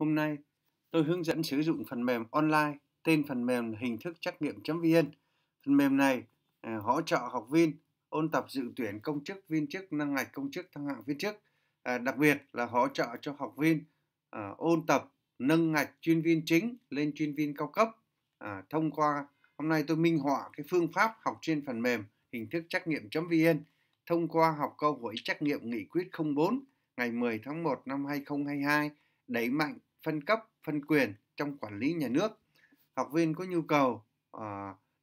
Hôm nay, tôi hướng dẫn sử dụng phần mềm online tên phần mềm hình thức trắc nghiệm.vn. Phần mềm này à, hỗ trợ học viên ôn tập dự tuyển công chức, viên chức, năng ngạch công chức, thăng hạng viên chức. À, đặc biệt là hỗ trợ cho học viên à, ôn tập nâng ngạch chuyên viên chính lên chuyên viên cao cấp. À, thông qua hôm nay tôi minh họa cái phương pháp học trên phần mềm hình thức trắc nghiệm.vn thông qua học câu hỏi trắc nghiệm nghị quyết 04 ngày 10 tháng 1 năm 2022 đẩy mạnh phân cấp, phân quyền trong quản lý nhà nước. Học viên có nhu cầu uh,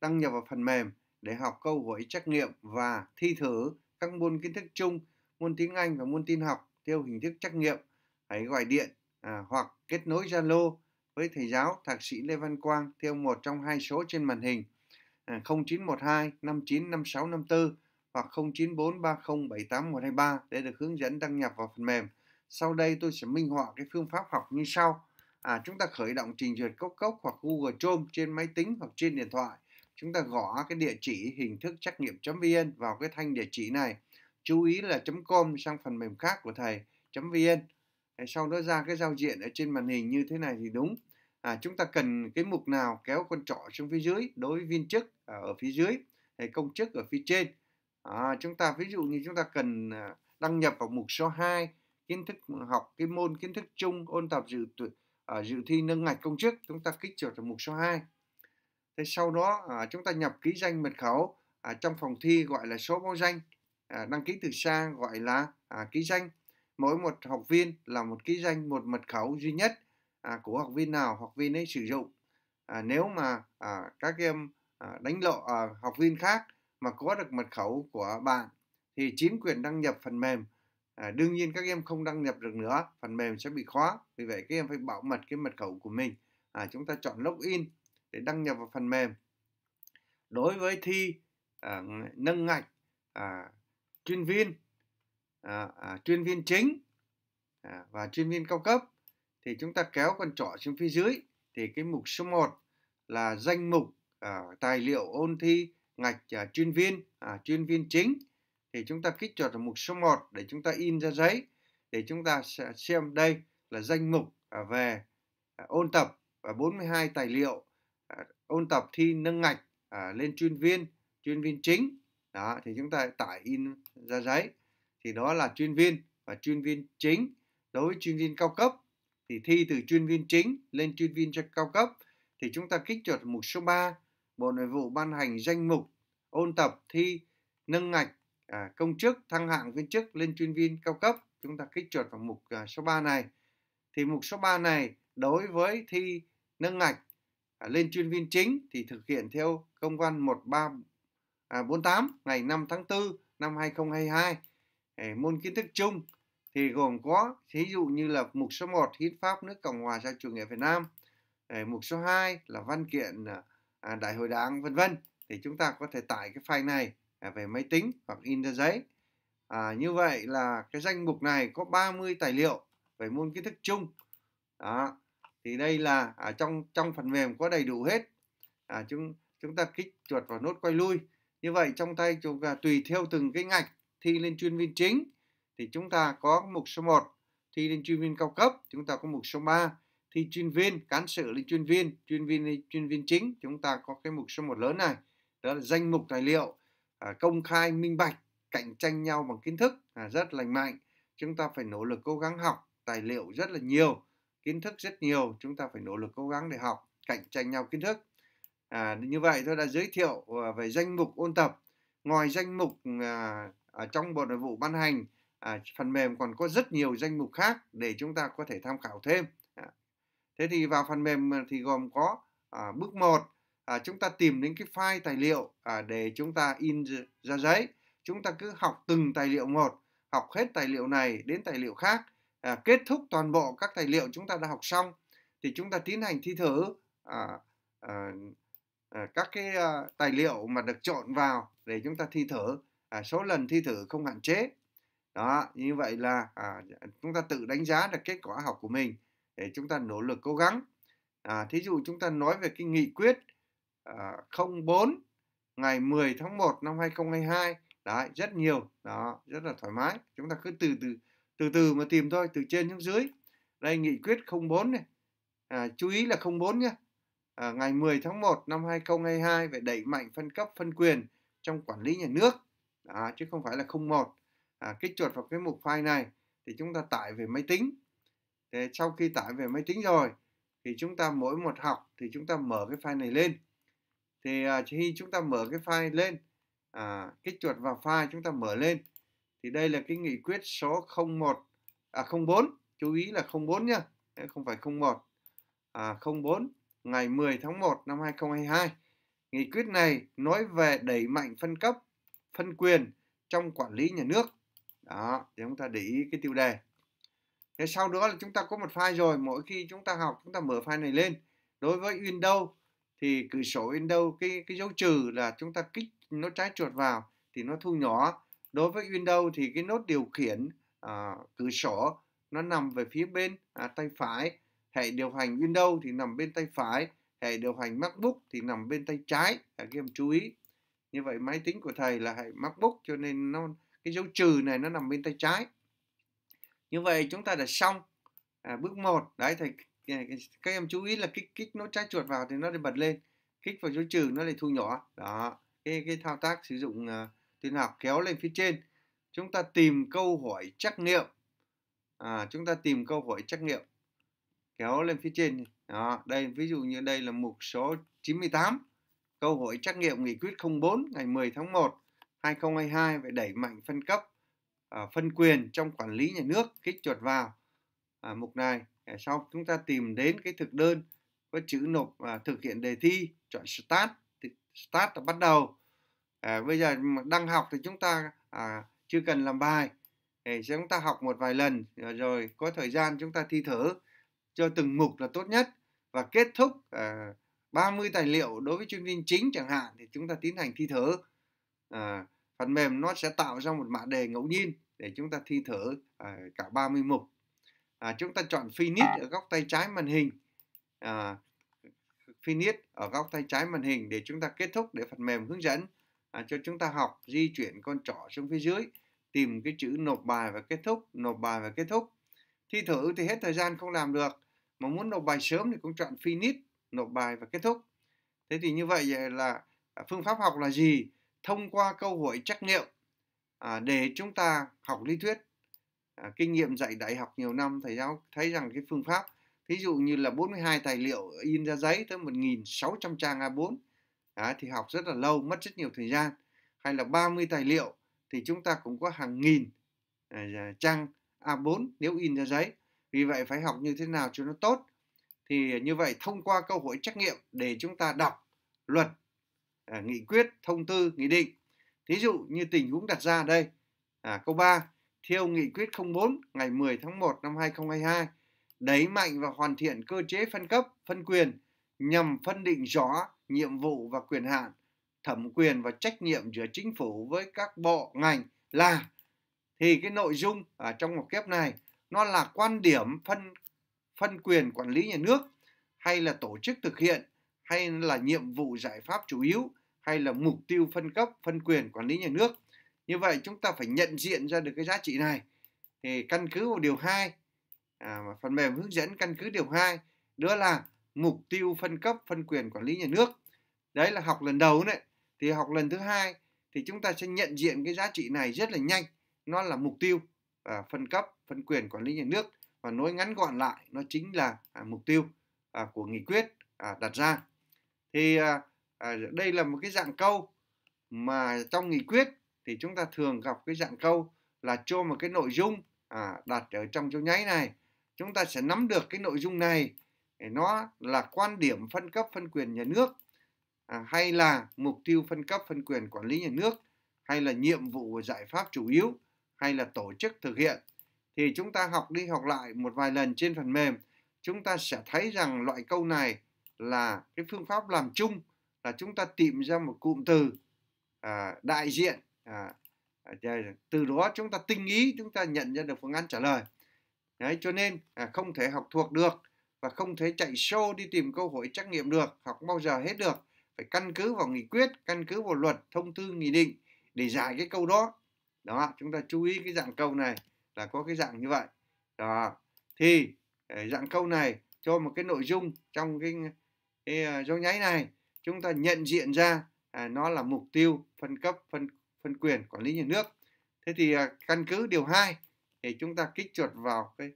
đăng nhập vào phần mềm để học câu hỏi trắc nghiệm và thi thử các môn kiến thức chung, môn tiếng Anh và môn tin học theo hình thức trắc nghiệm. Hãy gọi điện à, hoặc kết nối Zalo với thầy giáo Thạc sĩ Lê Văn Quang theo một trong hai số trên màn hình à, 0912 595654 hoặc 0943078123 để được hướng dẫn đăng nhập vào phần mềm. Sau đây tôi sẽ minh họa cái phương pháp học như sau. À, chúng ta khởi động trình duyệt cốc cốc hoặc Google Chrome trên máy tính hoặc trên điện thoại. Chúng ta gõ cái địa chỉ hình thức trắc nghiệm.vn vào cái thanh địa chỉ này. Chú ý là .com sang phần mềm khác của thầy .vn. Sau đó ra cái giao diện ở trên màn hình như thế này thì đúng. À, chúng ta cần cái mục nào kéo con trỏ xuống phía dưới đối với viên chức à, ở phía dưới hay công chức ở phía trên. À, chúng ta ví dụ như chúng ta cần à, đăng nhập vào mục số 2 kiến thức học cái môn kiến thức chung ôn tập dự uh, dự thi nâng ngạch công chức chúng ta kích chuột ở mục số 2 thế sau đó uh, chúng ta nhập ký danh mật khẩu uh, trong phòng thi gọi là số báo danh uh, đăng ký từ xa gọi là uh, ký danh mỗi một học viên là một ký danh một mật khẩu duy nhất uh, của học viên nào học viên ấy sử dụng uh, nếu mà uh, các em uh, đánh lộ uh, học viên khác mà có được mật khẩu của bạn thì chiếm quyền đăng nhập phần mềm à, đương nhiên các em không đăng nhập được nữa phần mềm sẽ bị khóa vì vậy các em phải bảo mật cái mật khẩu của mình à, chúng ta chọn login để đăng nhập vào phần mềm đối với thi à, nâng ngạch à, chuyên viên à, à, chuyên viên chính à, và chuyên viên cao cấp thì chúng ta kéo con trỏ xuống phía dưới thì cái mục số 1 là danh mục à, tài liệu ôn thi ngạch à, chuyên viên à, chuyên viên chính thì chúng ta kích chuột vào mục số 1 để chúng ta in ra giấy để chúng ta sẽ xem đây là danh mục à, về à, ôn tập 42 tài liệu à, ôn tập thi nâng ngạch lên chuyên viên chuyên viên chính đó thì chúng ta tải in ra giấy thì đó là chuyên viên và chuyên viên chính đối với chuyên viên cao cấp thì thi từ chuyên viên chính lên chuyên viên cao cấp thì chúng ta kích chuột mục số 3 Bộ Nội vụ ban hành danh mục ôn tập thi nâng ngạch à, công chức thăng hạng viên chức lên chuyên viên cao cấp chúng ta kích chuột vào mục à, số 3 này thì mục số 3 này đối với thi nâng ngạch à, lên chuyên viên chính thì thực hiện theo công văn 1348 à, ngày 5 tháng 4 năm 2022 à, môn kiến thức chung thì gồm có thí dụ như là mục số 1 hiến pháp nước Cộng hòa xã chủ nghĩa Việt Nam à, mục số 2 là văn kiện à, à, đại hội đảng vân vân thì chúng ta có thể tải cái file này À, về máy tính hoặc in ra giấy à, như vậy là cái danh mục này có 30 tài liệu về môn kiến thức chung đó thì đây là ở à, trong trong phần mềm có đầy đủ hết à, chúng chúng ta kích chuột vào nốt quay lui như vậy trong tay chúng ta tùy theo từng cái ngạch thi lên chuyên viên chính thì chúng ta có mục số 1 thi lên chuyên viên cao cấp chúng ta có mục số 3 thi chuyên viên cán sự lên chuyên viên chuyên viên lên chuyên viên chính chúng ta có cái mục số 1 lớn này đó là danh mục tài liệu À, công khai minh bạch cạnh tranh nhau bằng kiến thức à, rất lành mạnh chúng ta phải nỗ lực cố gắng học tài liệu rất là nhiều kiến thức rất nhiều chúng ta phải nỗ lực cố gắng để học cạnh tranh nhau kiến thức à, như vậy tôi đã giới thiệu à, về danh mục ôn tập ngoài danh mục à, ở trong bộ nội vụ ban hành à, phần mềm còn có rất nhiều danh mục khác để chúng ta có thể tham khảo thêm à, thế thì vào phần mềm à, thì gồm có à, bước 1 à, chúng ta tìm đến cái file tài liệu à, để chúng ta in ra giấy chúng ta cứ học từng tài liệu một học hết tài liệu này đến tài liệu khác à, kết thúc toàn bộ các tài liệu chúng ta đã học xong thì chúng ta tiến hành thi thử à, à, à, các cái à, tài liệu mà được trộn vào để chúng ta thi thử à, số lần thi thử không hạn chế đó như vậy là à, chúng ta tự đánh giá được kết quả học của mình để chúng ta nỗ lực cố gắng à, thí dụ chúng ta nói về cái nghị quyết 04 à, ngày 10 tháng 1 năm 2022 đấy rất nhiều đó rất là thoải mái chúng ta cứ từ từ từ từ mà tìm thôi từ trên xuống dưới đây nghị quyết 04 này à, chú ý là 04 nhé à, ngày 10 tháng 1 năm 2022 về đẩy mạnh phân cấp phân quyền trong quản lý nhà nước đó, chứ không phải là 01 à, kích chuột vào cái mục file này thì chúng ta tải về máy tính Thế sau khi tải về máy tính rồi thì chúng ta mỗi một học thì chúng ta mở cái file này lên thì à, khi chúng ta mở cái file lên à, kích chuột vào file chúng ta mở lên thì đây là cái nghị quyết số 01 à 04 chú ý là 04 nhá không phải 01 à, 04 ngày 10 tháng 1 năm 2022 nghị quyết này nói về đẩy mạnh phân cấp phân quyền trong quản lý nhà nước đó thì chúng ta để ý cái tiêu đề thế sau đó là chúng ta có một file rồi mỗi khi chúng ta học chúng ta mở file này lên đối với Windows thì cứ sổ in đâu cái cái dấu trừ là chúng ta kích nốt trái chuột vào thì nó thu nhỏ đối với Windows thì cái nốt điều khiển à, cửa sổ nó nằm về phía bên à, tay phải hệ điều hành Windows thì nằm bên tay phải hệ điều hành MacBook thì nằm bên tay trái à, các em chú ý như vậy máy tính của thầy là hệ MacBook cho nên nó cái dấu trừ này nó nằm bên tay trái như vậy chúng ta đã xong à, bước 1 đấy thầy các em chú ý là kích kích nó trái chuột vào thì nó lại bật lên kích vào chỗ trừ nó lại thu nhỏ đó cái cái thao tác sử dụng uh, ờ, tuyên học kéo lên phía trên chúng ta tìm câu hỏi trắc nghiệm à, chúng ta tìm câu hỏi trắc nghiệm kéo lên phía trên đó đây ví dụ như đây là mục số 98 câu hỏi trắc nghiệm nghị quyết 04 ngày 10 tháng 1 2022 về đẩy mạnh phân cấp à, phân quyền trong quản lý nhà nước kích chuột vào à, mục này sau chúng ta tìm đến cái thực đơn có chữ nộp à, thực hiện đề thi chọn start thì start là bắt đầu à, bây giờ đang học thì chúng ta à, chưa cần làm bài thì chúng ta học một vài lần rồi, có thời gian chúng ta thi thử cho từng mục là tốt nhất và kết thúc à, 30 tài liệu đối với chương trình chính chẳng hạn thì chúng ta tiến hành thi thử à, phần mềm nó sẽ tạo ra một mã đề ngẫu nhiên để chúng ta thi thử à, cả 30 mục à, chúng ta chọn finish à. ở góc tay trái màn hình à, finish ở góc tay trái màn hình để chúng ta kết thúc để phần mềm hướng dẫn à, cho chúng ta học di chuyển con trỏ xuống phía dưới tìm cái chữ nộp bài và kết thúc nộp bài và kết thúc thi thử thì hết thời gian không làm được mà muốn nộp bài sớm thì cũng chọn finish nộp bài và kết thúc thế thì như vậy là à, phương pháp học là gì thông qua câu hỏi trắc nghiệm à, để chúng ta học lý thuyết À, kinh nghiệm dạy đại học nhiều năm thầy giáo thấy rằng cái phương pháp thí dụ như là 42 tài liệu in ra giấy tới 1.600 trang A4 à, thì học rất là lâu mất rất nhiều thời gian hay là 30 tài liệu thì chúng ta cũng có hàng nghìn à, à trang A4 nếu in ra giấy vì vậy phải học như thế nào cho nó tốt thì như vậy thông qua câu hỏi trắc nghiệm để chúng ta đọc luật à, nghị quyết thông tư nghị định thí dụ như tình huống đặt ra đây à, câu 3 theo nghị quyết 04 ngày 10 tháng 1 năm 2022, đẩy mạnh và hoàn thiện cơ chế phân cấp, phân quyền nhằm phân định rõ nhiệm vụ và quyền hạn, thẩm quyền và trách nhiệm giữa chính phủ với các bộ ngành là thì cái nội dung ở trong một kép này nó là quan điểm phân phân quyền quản lý nhà nước hay là tổ chức thực hiện hay là nhiệm vụ giải pháp chủ yếu hay là mục tiêu phân cấp phân quyền quản lý nhà nước như vậy chúng ta phải nhận diện ra được cái giá trị này thì căn cứ vào điều 2 à, phần mềm hướng dẫn căn cứ điều 2 đó là mục tiêu phân cấp phân quyền quản lý nhà nước đấy là học lần đầu đấy thì học lần thứ hai thì chúng ta sẽ nhận diện cái giá trị này rất là nhanh nó là mục tiêu à, phân cấp phân quyền quản lý nhà nước và nói ngắn gọn lại nó chính là à, mục tiêu à, của nghị quyết à, đặt ra thì à, à, đây là một cái dạng câu mà trong nghị quyết thì chúng ta thường gặp cái dạng câu là cho một cái nội dung à, đặt ở trong dấu nháy này chúng ta sẽ nắm được cái nội dung này nó là quan điểm phân cấp phân quyền nhà nước à, hay là mục tiêu phân cấp phân quyền quản lý nhà nước hay là nhiệm vụ và giải pháp chủ yếu hay là tổ chức thực hiện thì chúng ta học đi học lại một vài lần trên phần mềm chúng ta sẽ thấy rằng loại câu này là cái phương pháp làm chung là chúng ta tìm ra một cụm từ à, đại diện à, từ đó chúng ta tinh ý chúng ta nhận ra được phương án trả lời đấy cho nên à, không thể học thuộc được và không thể chạy show đi tìm câu hỏi trắc nghiệm được học bao giờ hết được phải căn cứ vào nghị quyết căn cứ vào luật thông tư nghị định để giải cái câu đó đó chúng ta chú ý cái dạng câu này là có cái dạng như vậy đó thì ờ, dạng câu này cho một cái nội dung trong cái, cái dấu ờ, nháy này chúng ta nhận diện ra à, nó là mục tiêu phân cấp phân phân quyền quản lý nhà nước thế thì à, căn cứ điều 2 thì chúng ta kích chuột vào cái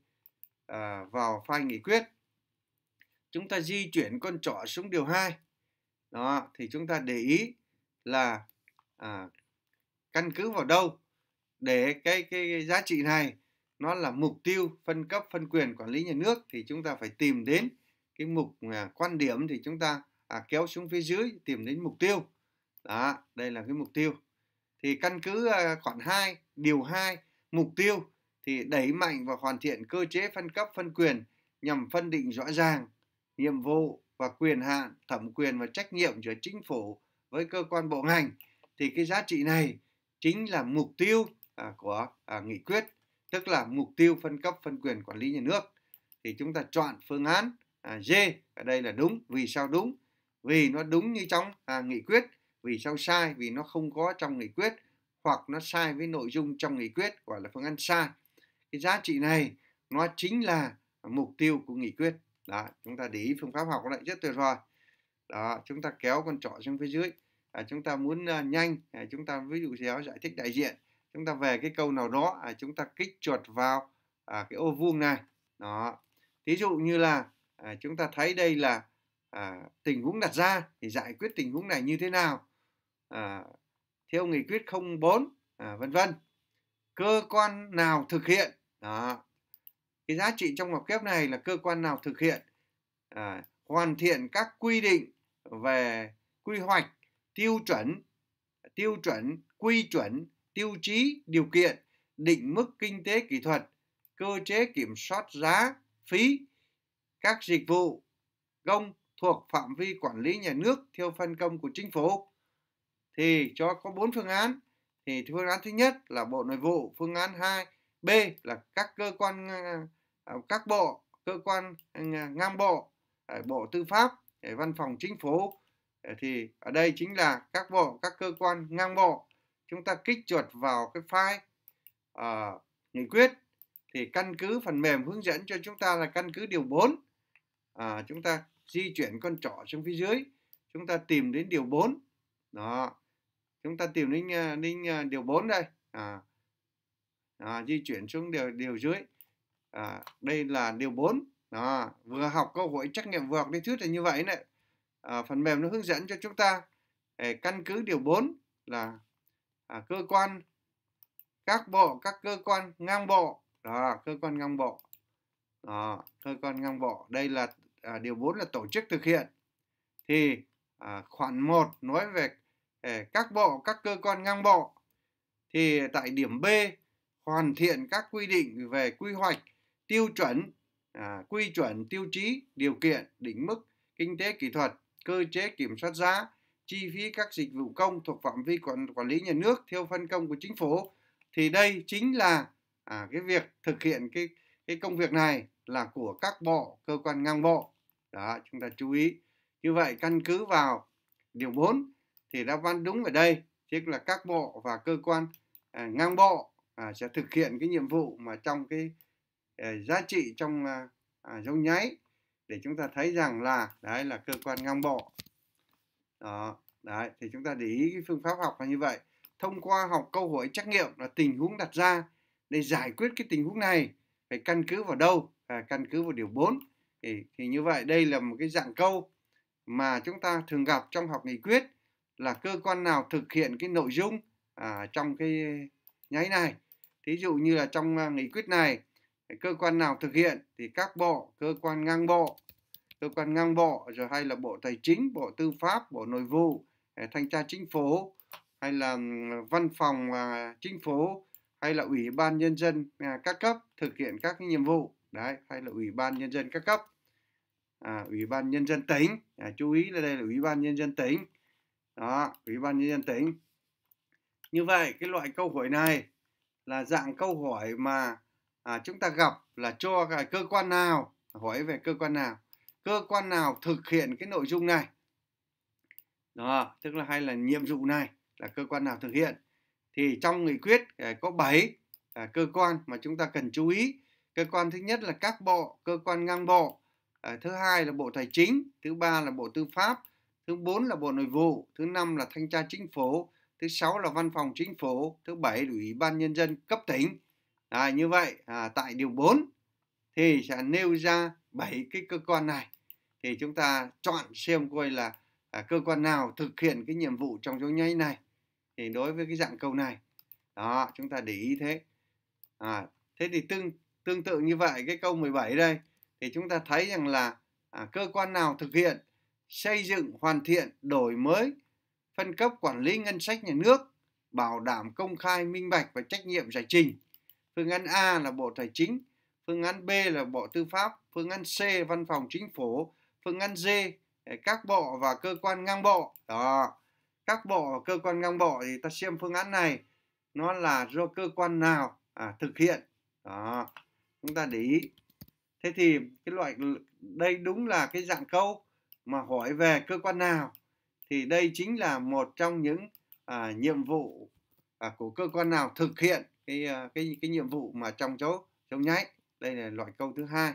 à, vào file nghị quyết chúng ta di chuyển con trỏ xuống điều 2 đó thì chúng ta để ý là à, căn cứ vào đâu để cái, cái giá trị này nó là mục tiêu phân cấp phân quyền quản lý nhà nước thì chúng ta phải tìm đến cái mục à, quan điểm thì chúng ta à, kéo xuống phía dưới tìm đến mục tiêu đó đây là cái mục tiêu thì căn cứ khoản 2 điều 2 mục tiêu thì đẩy mạnh và hoàn thiện cơ chế phân cấp phân quyền nhằm phân định rõ ràng nhiệm vụ và quyền hạn thẩm quyền và trách nhiệm giữa chính phủ với cơ quan bộ ngành thì cái giá trị này chính là mục tiêu à, của à, nghị quyết tức là mục tiêu phân cấp phân quyền quản lý nhà nước thì chúng ta chọn phương án à, D ở đây là đúng vì sao đúng vì nó đúng như trong nghị quyết vì sao sai vì nó không có trong nghị quyết hoặc nó sai với nội dung trong nghị quyết gọi là phương án sai cái giá trị này nó chính là mục tiêu của nghị quyết đó chúng ta để ý phương pháp học lại rất tuyệt vời đó chúng ta kéo con trỏ xuống phía dưới à, chúng ta muốn uh, nhanh à, chúng ta ví dụ giáo giải thích đại diện chúng ta về cái câu nào đó à, chúng ta kích chuột vào à, cái ô vuông này đó thí dụ như là à, chúng ta thấy đây là à, tình huống đặt ra thì giải quyết tình huống này như thế nào à, theo nghị quyết 04 à, vân vân cơ quan nào thực hiện đó cái giá trị trong ngoặc kép này là cơ quan nào thực hiện à, hoàn thiện các quy định về quy hoạch tiêu chuẩn tiêu chuẩn quy chuẩn tiêu chí điều kiện định mức kinh tế kỹ thuật cơ chế kiểm soát giá phí các dịch vụ công thuộc phạm vi quản lý nhà nước theo phân công của chính phủ thì cho có bốn phương án thì phương án thứ nhất là bộ nội vụ phương án 2 b là các cơ quan à, à, các bộ cơ quan à, ngang bộ bộ tư pháp văn phòng chính phủ thì ở đây chính là các bộ các cơ quan ngang bộ chúng ta kích chuột vào cái file uh, nghị quyết thì căn cứ phần mềm hướng dẫn cho chúng ta là căn cứ điều 4 à, chúng ta di chuyển con trỏ xuống phía dưới chúng ta tìm đến điều 4 đó chúng ta tìm đến ờ, đến ờ, điều 4 đây à, à, di chuyển xuống điều điều dưới à, đây là điều 4 à, vừa học câu hỏi trắc nghiệm vừa học lý thuyết là như vậy này à, phần mềm nó hướng dẫn cho chúng ta để à, căn cứ điều 4 là à, cơ quan các bộ các cơ quan ngang bộ đó cơ quan ngang bộ đó, cơ quan ngang bộ đây là à, điều 4 là tổ chức thực hiện thì à, khoản 1 nói về các bộ, các cơ quan ngang bộ. Thì tại điểm B, hoàn thiện các quy định về quy hoạch, tiêu chuẩn, à, quy chuẩn, tiêu chí, điều kiện, định mức, kinh tế kỹ thuật, cơ chế kiểm soát giá, chi phí các dịch vụ công thuộc phạm vi quản, quản lý nhà nước theo phân công của chính phủ. Thì đây chính là à, cái việc thực hiện cái cái công việc này là của các bộ, cơ quan ngang bộ. Đó, chúng ta chú ý. Như vậy căn cứ vào điều 4 thì đã án đúng ở đây tức là các bộ và cơ quan à, ngang bộ à, sẽ thực hiện cái nhiệm vụ mà trong cái à, giá trị trong à, à, dấu nháy để chúng ta thấy rằng là đấy là cơ quan ngang bộ đó đấy thì chúng ta để ý cái phương pháp học là như vậy thông qua học câu hỏi trắc nghiệm là tình huống đặt ra để giải quyết cái tình huống này phải căn cứ vào đâu à, căn cứ vào điều 4 thì, thì như vậy đây là một cái dạng câu mà chúng ta thường gặp trong học nghị quyết là cơ quan nào thực hiện cái nội dung à, trong cái nháy này thí dụ như là trong à, nghị quyết này cơ quan nào thực hiện thì các bộ cơ quan ngang bộ cơ quan ngang bộ rồi hay là bộ tài chính bộ tư pháp bộ nội vụ à, thanh tra chính phủ hay là ừ, văn phòng à, chính phủ hay là ủy ban nhân dân các cấp thực hiện các cái nhiệm vụ đấy hay là ủy ban nhân dân các cấp à, ủy ban nhân dân tỉnh à, chú ý là đây là ủy ban nhân dân tỉnh đó ủy ban nhân dân tỉnh như vậy cái loại câu hỏi này là dạng câu hỏi mà à, chúng ta gặp là cho cái cơ quan nào hỏi về cơ quan nào cơ quan nào thực hiện cái nội dung này đó tức là hay là nhiệm vụ này là cơ quan nào thực hiện thì trong nghị quyết à, có 7 à, cơ quan mà chúng ta cần chú ý cơ quan thứ nhất là các bộ cơ quan ngang bộ à, thứ hai là bộ tài chính thứ ba là bộ tư pháp thứ bốn là Bộ Nội vụ, thứ năm là Thanh tra Chính phủ, thứ sáu là Văn phòng Chính phủ, thứ bảy là Ủy ban Nhân dân cấp tỉnh. À, như vậy à, tại điều 4 thì sẽ nêu ra bảy cái cơ quan này thì chúng ta chọn xem coi là à, cơ quan nào thực hiện cái nhiệm vụ trong dấu nháy này thì đối với cái dạng câu này đó chúng ta để ý thế à, thế thì tương tương tự như vậy cái câu 17 đây thì chúng ta thấy rằng là à, cơ quan nào thực hiện xây dựng hoàn thiện đổi mới phân cấp quản lý ngân sách nhà nước bảo đảm công khai minh bạch và trách nhiệm giải trình phương án A là Bộ Tài chính phương án B là Bộ Tư pháp phương án C Văn phòng Chính phủ phương án D eh, các bộ và cơ quan ngang bộ đó các bộ cơ quan ngang bộ thì ta xem phương án này nó là do cơ quan nào à, thực hiện đó chúng ta để ý thế thì cái loại đây đúng là cái dạng câu mà hỏi về cơ quan nào thì đây chính là một trong những à, nhiệm vụ à, của cơ quan nào thực hiện cái à, cái cái nhiệm vụ mà trong dấu trong nháy đây là loại câu thứ hai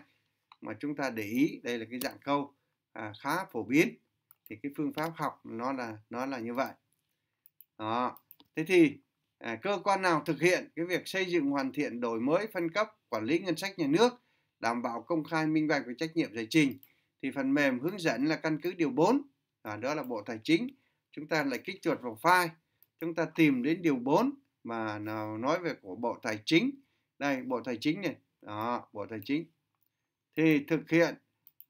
mà chúng ta để ý đây là cái dạng câu à, khá phổ biến thì cái phương pháp học nó là nó là như vậy đó thế thì à, cơ quan nào thực hiện cái việc xây dựng hoàn thiện đổi mới phân cấp quản lý ngân sách nhà nước đảm bảo công khai minh bạch về trách nhiệm giải trình thì phần mềm hướng dẫn là căn cứ điều 4 à, đó là bộ tài chính chúng ta lại kích chuột vào file chúng ta tìm đến điều 4 mà nào nói về của bộ tài chính đây bộ tài chính này đó bộ tài chính thì thực hiện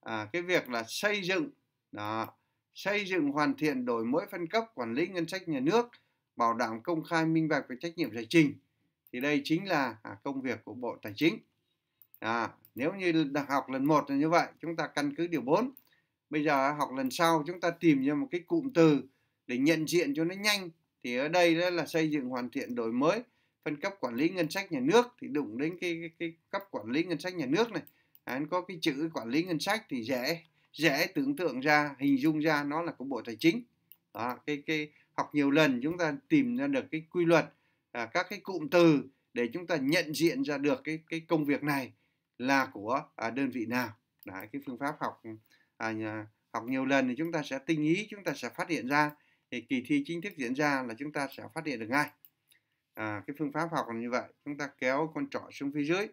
à, cái việc là xây dựng đó xây dựng hoàn thiện đổi mới phân cấp quản lý ngân sách nhà nước bảo đảm công khai minh bạch và trách nhiệm giải trình thì đây chính là à, công việc của bộ tài chính à, nếu như học lần 1 là như vậy, chúng ta căn cứ điều 4. Bây giờ học lần sau chúng ta tìm ra một cái cụm từ để nhận diện cho nó nhanh. Thì ở đây đó là xây dựng hoàn thiện đổi mới, phân cấp quản lý ngân sách nhà nước thì đụng đến cái, cái, cái cấp quản lý ngân sách nhà nước này. anh có cái chữ quản lý ngân sách thì dễ dễ tưởng tượng ra, hình dung ra nó là của Bộ Tài chính. Đó, cái cái học nhiều lần chúng ta tìm ra được cái quy luật, à, các cái cụm từ để chúng ta nhận diện ra được cái cái công việc này là của à, đơn vị nào Đấy, cái phương pháp học à, nhà, học nhiều lần thì chúng ta sẽ tinh ý chúng ta sẽ phát hiện ra thì kỳ thi chính thức diễn ra là chúng ta sẽ phát hiện được ngay à, cái phương pháp học như vậy chúng ta kéo con trỏ xuống phía dưới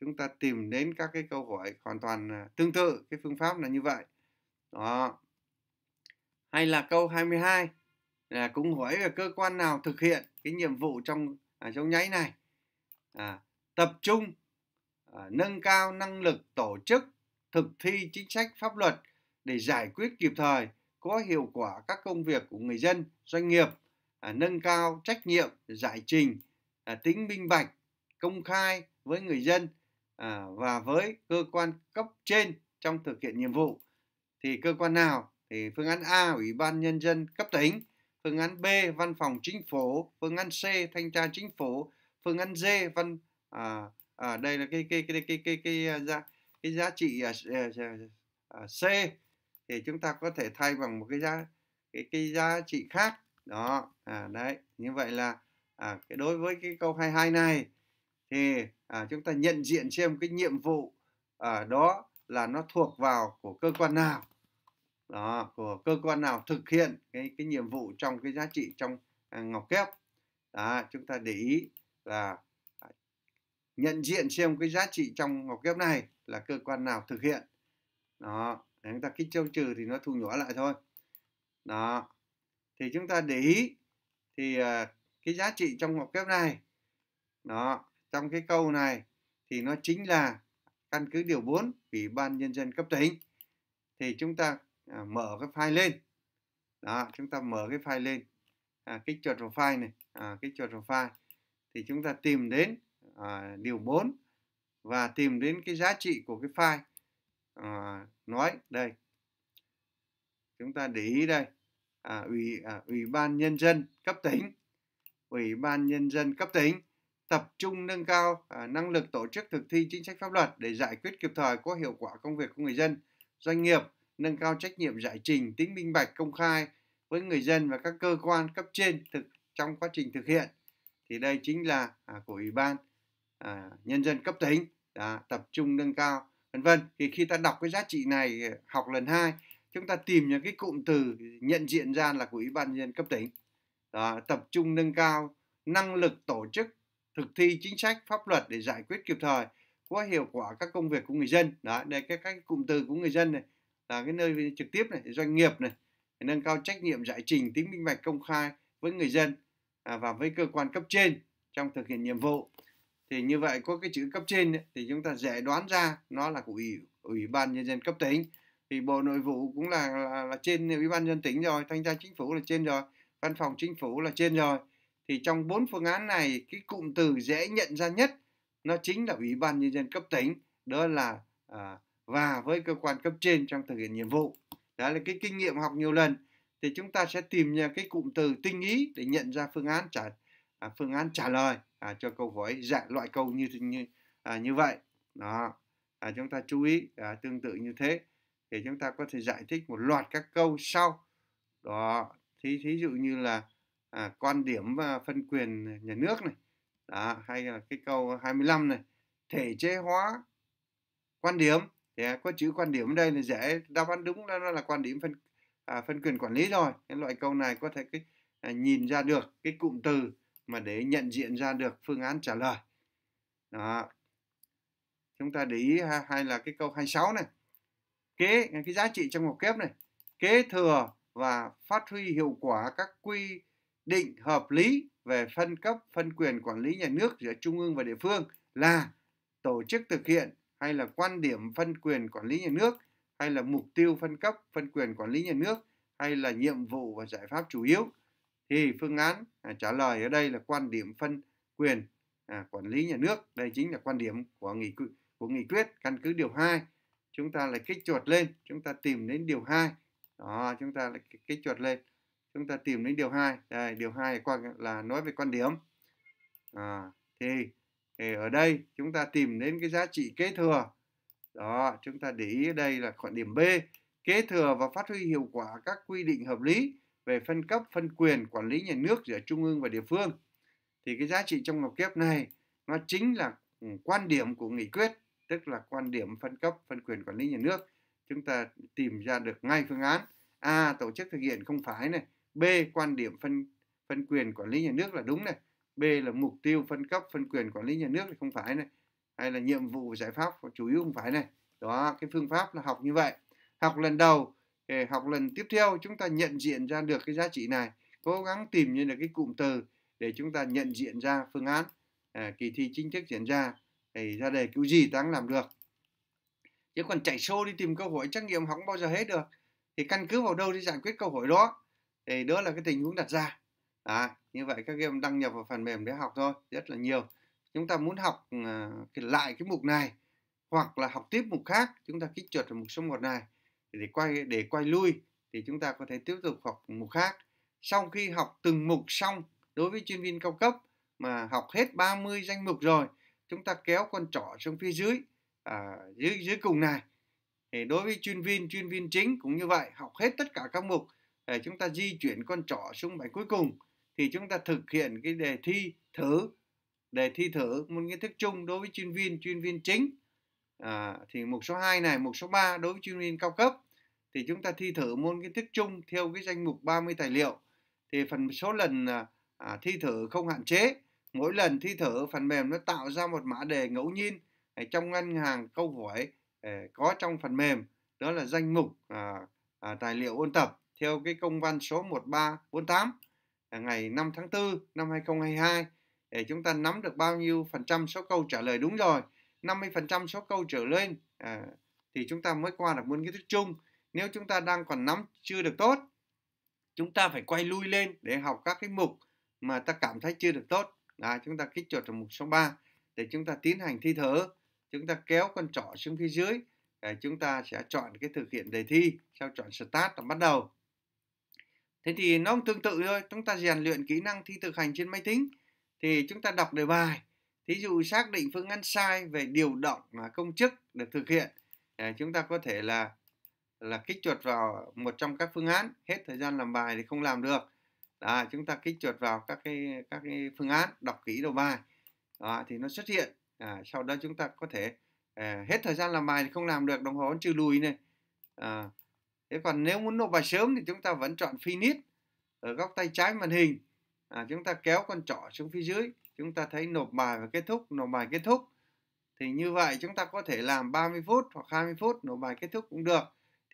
chúng ta tìm đến các cái câu hỏi hoàn toàn à, tương tự cái phương pháp là như vậy đó hay là câu 22 là cũng hỏi về cơ quan nào thực hiện cái nhiệm vụ trong à, trong nháy này à, tập trung À, nâng cao năng lực tổ chức thực thi chính sách pháp luật để giải quyết kịp thời có hiệu quả các công việc của người dân doanh nghiệp à, nâng cao trách nhiệm giải trình à, tính minh bạch công khai với người dân và với cơ quan cấp trên trong thực hiện nhiệm vụ thì cơ quan nào thì phương án A ủy ban nhân dân cấp tỉnh phương án B văn phòng chính phủ phương án C thanh tra chính phủ phương án D văn à, à, đây là cái cái cái cái cái cái, cái ờ, giá cái giá trị à, à, c thì chúng ta có thể thay bằng một cái giá cái cái giá trị khác đó à, đấy như vậy là à, cái đối với cái câu 22 này thì à, chúng ta nhận diện xem cái nhiệm vụ à, đó là nó thuộc vào của cơ quan nào đó của cơ quan nào thực hiện cái cái nhiệm vụ trong cái giá trị trong à, ngọc kép đó, chúng ta để ý là nhận diện xem cái giá trị trong học kép này là cơ quan nào thực hiện đó chúng ta kích châu trừ thì nó thu nhỏ lại thôi đó thì chúng ta để ý thì à, cái giá trị trong học kép này đó trong cái câu này thì nó chính là căn cứ điều 4 ủy ban nhân dân cấp tỉnh thì chúng ta à, mở cái file lên đó chúng ta mở cái file lên à, kích chuột vào file này à, kích chuột vào file thì chúng ta tìm đến à, điều 4 và tìm đến cái giá trị của cái file à, nói đây chúng ta để ý đây à, ủy à, ủy ban nhân dân cấp tỉnh ủy ban nhân dân cấp tỉnh tập trung nâng cao à, năng lực tổ chức thực thi chính sách pháp luật để giải quyết kịp thời có hiệu quả công việc của người dân doanh nghiệp nâng cao trách nhiệm giải trình tính minh bạch công khai với người dân và các cơ quan cấp trên thực trong quá trình thực hiện thì đây chính là à, của ủy ban à, nhân dân cấp tỉnh đó, à, tập trung nâng cao vân vân thì khi ta đọc cái giá trị này à, học lần hai chúng ta tìm những cái cụm từ nhận diện ra là của ủy ban nhân cấp tỉnh đó, tập trung nâng cao năng lực tổ chức thực thi chính sách pháp luật để giải quyết kịp thời có hiệu quả các công việc của người dân đó đây cái các cụm từ của người dân này là cái nơi trực tiếp này doanh nghiệp này nâng cao trách nhiệm giải trình tính minh bạch công khai với người dân à, và với cơ quan cấp trên trong thực hiện nhiệm vụ thì như vậy có cái chữ cấp trên ấy, thì chúng ta dễ đoán ra nó là của ủy ủy ban nhân dân cấp tỉnh thì bộ nội vụ cũng là là, là trên ủy ban nhân tỉnh rồi thanh tra chính phủ là trên rồi văn phòng chính phủ là trên rồi thì trong bốn phương án này cái cụm từ dễ nhận ra nhất nó chính là ủy ban nhân dân cấp tỉnh đó là à, và với cơ quan cấp trên trong thực hiện nhiệm vụ đó là cái kinh nghiệm học nhiều lần thì chúng ta sẽ tìm ra cái cụm từ tinh ý để nhận ra phương án trả à, phương án trả lời à, cho câu hỏi dạng loại câu như như à, như vậy đó à, chúng ta chú ý à, tương tự như thế thì chúng ta có thể giải thích một loạt các câu sau đó thí thí dụ như là à, quan điểm và phân quyền nhà nước này đó, hay là cái câu 25 này thể chế hóa quan điểm thì à, có chữ quan điểm ở đây là dễ đáp án đúng là nó là quan điểm phân à, phân quyền quản lý rồi cái loại câu này có thể cái à, nhìn ra được cái cụm từ mà để nhận diện ra được phương án trả lời đó chúng ta để ý hay là cái câu 26 này kế cái giá trị trong học kép này kế thừa và phát huy hiệu quả các quy định hợp lý về phân cấp phân quyền quản lý nhà nước giữa trung ương và địa phương là tổ chức thực hiện hay là quan điểm phân quyền quản lý nhà nước hay là mục tiêu phân cấp phân quyền quản lý nhà nước hay là nhiệm vụ và giải pháp chủ yếu thì phương án à, trả lời ở đây là quan điểm phân quyền à, quản lý nhà nước đây chính là quan điểm của nghị của nghị quyết căn cứ điều 2 chúng ta lại kích chuột lên chúng ta tìm đến điều 2 đó chúng ta lại kích chuột lên chúng ta tìm đến điều 2 đây điều 2 quan là nói về quan điểm à, thì, thì ở đây chúng ta tìm đến cái giá trị kế thừa đó chúng ta để ý ở đây là khoản điểm B kế thừa và phát huy hiệu quả các quy định hợp lý về phân cấp, phân quyền, quản lý nhà nước giữa trung ương và địa phương. Thì cái giá trị trong ngọc kiếp này nó chính là ừ, quan điểm của nghị quyết, tức là quan điểm phân cấp, phân quyền quản lý nhà nước. Chúng ta tìm ra được ngay phương án A. Tổ chức thực hiện không phải này. B. Quan điểm phân phân quyền quản lý nhà nước là đúng này. B là mục tiêu phân cấp phân quyền quản lý nhà nước thì không phải này hay là nhiệm vụ giải pháp chủ yếu không phải này đó cái phương pháp là học như vậy học lần đầu để học lần tiếp theo chúng ta nhận diện ra được cái giá trị này cố gắng tìm như là cái cụm từ để chúng ta nhận diện ra phương án à, kỳ thi chính thức diễn ra thì ra đề cứu gì ta cũng làm được chứ còn chạy xô đi tìm cơ hội trắc nghiệm không bao giờ hết được thì căn cứ vào đâu để giải quyết câu hỏi đó thì đó là cái tình huống đặt ra à, như vậy các em đăng nhập vào phần mềm để học thôi rất là nhiều chúng ta muốn học uh, lại cái mục này hoặc là học tiếp mục khác chúng ta kích chuột vào mục số 1 này để quay để quay lui thì chúng ta có thể tiếp tục học mục khác sau khi học từng mục xong đối với chuyên viên cao cấp mà học hết 30 danh mục rồi chúng ta kéo con trỏ xuống phía dưới à, dưới dưới cùng này thì đối với chuyên viên chuyên viên chính cũng như vậy học hết tất cả các mục để à, chúng ta di chuyển con trỏ xuống bài cuối cùng thì chúng ta thực hiện cái đề thi thử đề thi thử môn kiến thức chung đối với chuyên viên chuyên viên chính à, thì mục số 2 này mục số 3 đối với chuyên viên cao cấp thì chúng ta thi thử môn kiến thức chung theo cái danh mục 30 tài liệu thì phần số lần à, à, thi thử không hạn chế mỗi lần thi thử phần mềm nó tạo ra một mã đề ngẫu nhiên à, trong ngân hàng câu hỏi à, có trong phần mềm đó là danh mục à, à, tài liệu ôn tập theo cái công văn số 1348 ngày 5 tháng 4 năm 2022 để chúng ta nắm được bao nhiêu phần trăm số câu trả lời đúng rồi 50% số câu trở lên à, thì chúng ta mới qua được môn kiến thức chung nếu chúng ta đang còn nắm chưa được tốt chúng ta phải quay lui lên để học các cái mục mà ta cảm thấy chưa được tốt là chúng ta kích chuột ở mục số 3 để chúng ta tiến hành thi thở chúng ta kéo con trỏ xuống phía dưới để chúng ta sẽ chọn cái thực hiện đề thi sau chọn start và bắt đầu thế thì nó cũng tương tự thôi chúng ta rèn luyện kỹ năng thi thực hành trên máy tính thì chúng ta đọc đề bài thí dụ xác định phương án sai về điều động mà công chức được thực hiện à, chúng ta có thể là là kích chuột vào một trong các phương án hết thời gian làm bài thì không làm được à, chúng ta kích chuột vào các cái các cái phương án đọc kỹ đầu bài à, thì nó xuất hiện à, sau đó chúng ta có thể à, hết thời gian làm bài thì không làm được đồng hồ trừ lùi này à, thế còn nếu muốn nộp bài sớm thì chúng ta vẫn chọn finish ở góc tay trái màn hình à, chúng ta kéo con trỏ xuống phía dưới chúng ta thấy nộp bài và kết thúc nộp bài kết thúc thì như vậy chúng ta có thể làm 30 phút hoặc 20 phút nộp bài kết thúc cũng được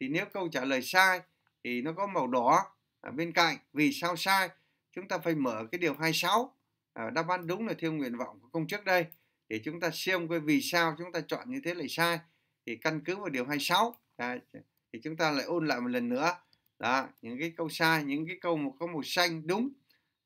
thì nếu câu trả lời sai thì nó có màu đỏ ở bên cạnh vì sao sai chúng ta phải mở cái điều 26 à, đáp án đúng là theo nguyện vọng của công trước đây để chúng ta xem cái vì sao chúng ta chọn như thế lại sai thì căn cứ vào điều 26 à, thì chúng ta lại ôn lại một lần nữa đó những cái câu sai những cái câu một có màu xanh đúng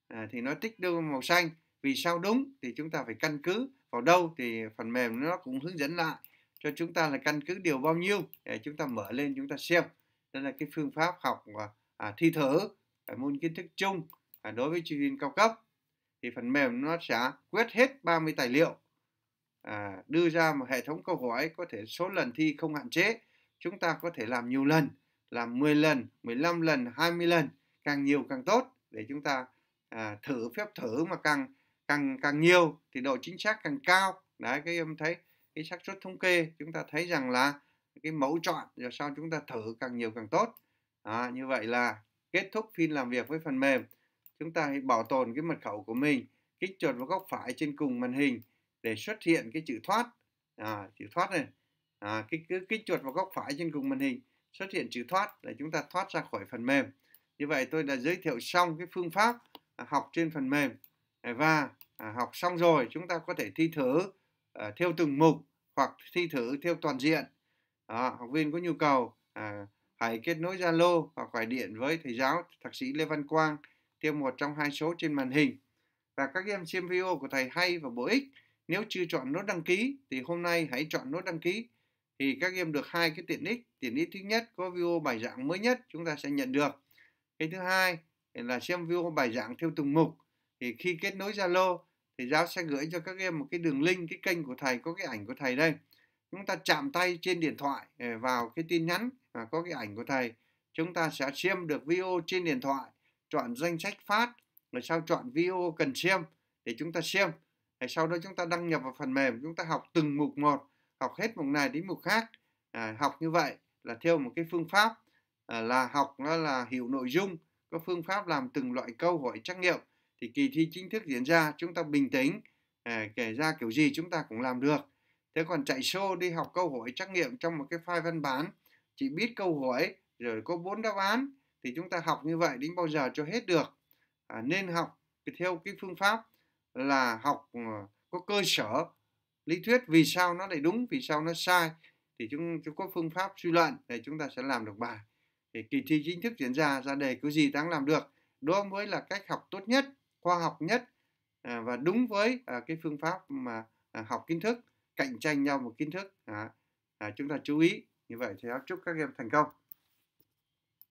à, thì nó tích đưa màu xanh vì sao đúng thì chúng ta phải căn cứ vào đâu thì phần mềm nó cũng hướng dẫn lại cho chúng ta là căn cứ điều bao nhiêu để chúng ta mở lên chúng ta xem đó là cái phương pháp học à, à thi thử à, môn kiến thức chung à, đối với chuyên viên cao cấp thì phần mềm nó sẽ quét hết 30 tài liệu à, đưa ra một hệ thống câu hỏi có thể số lần thi không hạn chế chúng ta có thể làm nhiều lần làm 10 lần 15 lần 20 lần càng nhiều càng tốt để chúng ta à, thử phép thử mà càng càng càng nhiều thì độ chính xác càng cao đấy các em thấy cái xác suất thống kê chúng ta thấy rằng là cái mẫu chọn rồi sau chúng ta thử càng nhiều càng tốt à, như vậy là kết thúc phiên làm việc với phần mềm chúng ta hãy bảo tồn cái mật khẩu của mình kích chuột vào góc phải trên cùng màn hình để xuất hiện cái chữ thoát à, chữ thoát này à, kích, kích chuột vào góc phải trên cùng màn hình xuất hiện chữ thoát để chúng ta thoát ra khỏi phần mềm như vậy tôi đã giới thiệu xong cái phương pháp à, học trên phần mềm và à, học xong rồi chúng ta có thể thi thử À, theo từng mục hoặc thi thử theo toàn diện đó, học viên có nhu cầu à, hãy kết nối Zalo hoặc gọi điện với thầy giáo thạc sĩ Lê Văn Quang theo một trong hai số trên màn hình và các em xem video của thầy hay và bổ ích nếu chưa chọn nốt đăng ký thì hôm nay hãy chọn nốt đăng ký thì các em được hai cái tiện ích tiện ích thứ nhất có video bài giảng mới nhất chúng ta sẽ nhận được cái thứ hai là xem video bài giảng theo từng mục thì khi kết nối Zalo thì giáo sẽ gửi cho các em một cái đường link cái kênh của thầy có cái ảnh của thầy đây chúng ta chạm tay trên điện thoại ờ, vào cái tin nhắn và có cái ảnh của thầy chúng ta sẽ xem được video trên điện thoại chọn danh sách phát rồi sau chọn video cần xem để chúng ta xem rồi sau đó chúng ta đăng nhập vào phần mềm chúng ta học từng mục một học hết mục này đến mục khác à, học như vậy là theo một cái phương pháp à, là học nó là hiểu nội dung có phương pháp làm từng loại câu hỏi trắc nghiệm thì kỳ thi chính thức diễn ra chúng ta bình tĩnh à, kể ra kiểu gì chúng ta cũng làm được thế còn chạy show đi học câu hỏi trắc nghiệm trong một cái file văn bản chỉ biết câu hỏi rồi có bốn đáp án thì chúng ta học như vậy đến bao giờ cho hết được à, nên học theo cái phương pháp là học à, có cơ sở lý thuyết vì sao nó lại đúng vì sao nó sai thì chúng, chúng có phương pháp suy luận để chúng ta sẽ làm được bài thì kỳ thi chính thức diễn ra ra đề cứ gì đáng làm được đó mới là cách học tốt nhất khoa học nhất à, và đúng với à, cái phương pháp mà à, học kiến thức cạnh tranh nhau một kiến thức chúng ta chú ý như vậy thì chúc các em thành công